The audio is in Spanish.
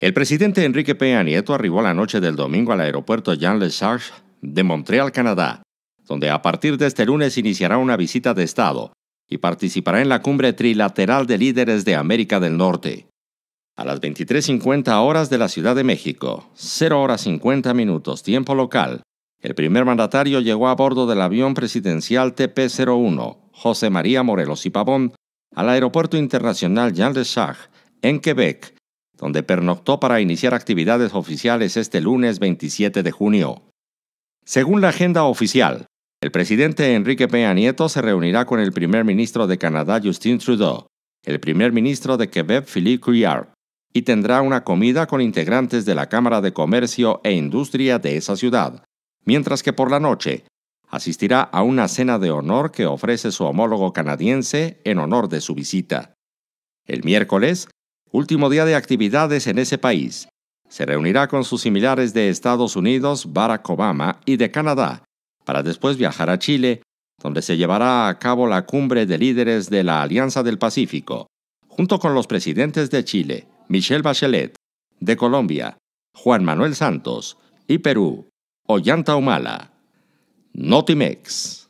El presidente Enrique Peña Nieto arribó la noche del domingo al aeropuerto Jean Lesage de Montreal, Canadá, donde a partir de este lunes iniciará una visita de Estado y participará en la cumbre trilateral de líderes de América del Norte. A las 23.50 horas de la Ciudad de México, 0 horas 50 minutos tiempo local, el primer mandatario llegó a bordo del avión presidencial TP-01 José María Morelos y Pavón al Aeropuerto Internacional Jean Lesage en Quebec donde pernoctó para iniciar actividades oficiales este lunes 27 de junio. Según la agenda oficial, el presidente Enrique Peña Nieto se reunirá con el primer ministro de Canadá Justin Trudeau, el primer ministro de Quebec Philippe Couillard, y tendrá una comida con integrantes de la Cámara de Comercio e Industria de esa ciudad, mientras que por la noche asistirá a una cena de honor que ofrece su homólogo canadiense en honor de su visita. El miércoles, último día de actividades en ese país. Se reunirá con sus similares de Estados Unidos, Barack Obama, y de Canadá, para después viajar a Chile, donde se llevará a cabo la cumbre de líderes de la Alianza del Pacífico, junto con los presidentes de Chile, Michelle Bachelet, de Colombia, Juan Manuel Santos, y Perú, Ollanta Humala. Notimex.